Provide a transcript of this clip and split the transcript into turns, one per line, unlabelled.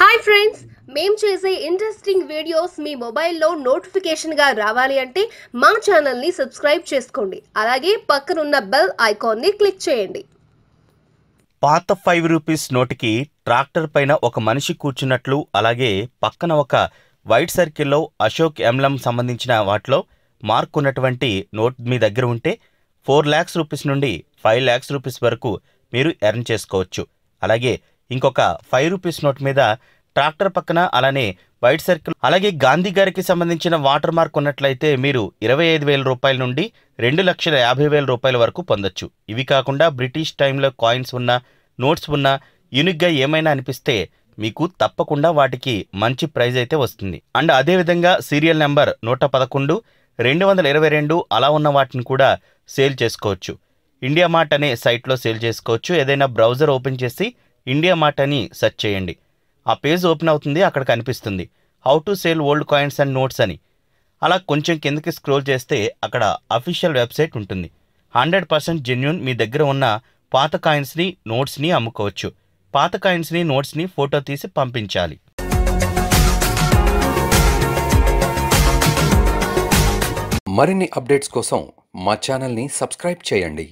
hi friends మేము చేసే interesting videos మీ మొబైల్లో నోటిఫికేషన్గా రావాలి అంటే మా ఛానల్ని సబ్స్క్రైబ్ చేసుకోండి అలాగే పక్కనున్న బెల్ ఐకాన్ని క్లిక్ చేయండి
పాత ఫైవ్ రూపీస్ నోటికి ట్రాక్టర్ పైన ఒక మనిషి కూర్చున్నట్లు అలాగే పక్కన ఒక వైట్ సర్కిల్లో అశోక్ ఎంలం సంబంధించిన వాటిలో మార్క్ ఉన్నటువంటి నోట్ మీ దగ్గర ఉంటే ఫోర్ ల్యాక్స్ రూపీస్ నుండి ఫైవ్ ల్యాక్స్ రూపీస్ వరకు మీరు ఎర్న్ చేసుకోవచ్చు అలాగే ఇంకొక ఫైవ్ రూపీస్ నోట్ మీద ట్రాక్టర్ పక్కన అలానే వైట్ సర్కిల్ అలాగే గాంధీ గారికి సంబంధించిన వాటర్ మార్క్ ఉన్నట్లయితే మీరు ఇరవై ఐదు వేల రూపాయల నుండి రెండు లక్షల యాభై వేల రూపాయల వరకు పొందొచ్చు ఇవి కాకుండా బ్రిటిష్ టైంలో కాయిన్స్ ఉన్న నోట్స్ ఉన్న యూనిక్గా ఏమైనా అనిపిస్తే మీకు తప్పకుండా వాటికి మంచి ప్రైజ్ అయితే వస్తుంది అండ్ అదేవిధంగా సీరియల్ నెంబర్ నూట పదకొండు రెండు వందల ఇరవై రెండు అలా ఉన్న వాటిని కూడా సేల్ చేసుకోవచ్చు ఇండియా మార్ట్ అనే సైట్లో సేల్ చేసుకోవచ్చు ఏదైనా బ్రౌజర్ ఓపెన్ చేసి ఇండియా మార్ట్ అని సెర్చ్ చేయండి ఆ పేజ్ ఓపెన్ అవుతుంది అక్కడ కనిపిస్తుంది how to sell old coins and notes అని అలా కొంచెం కిందకి స్క్రోల్ చేస్తే అక్కడ అఫీషియల్ వెబ్సైట్ ఉంటుంది హండ్రెడ్ పర్సెంట్ జెన్యున్ మీ దగ్గర ఉన్న పాత కాయిన్స్ని నోట్స్ని అమ్ముకోవచ్చు పాత కాయిన్స్ని నోట్స్ని ఫోటో తీసి పంపించాలి మరిన్ని అప్డేట్స్ కోసం మా ఛానల్ని సబ్స్క్రైబ్ చేయండి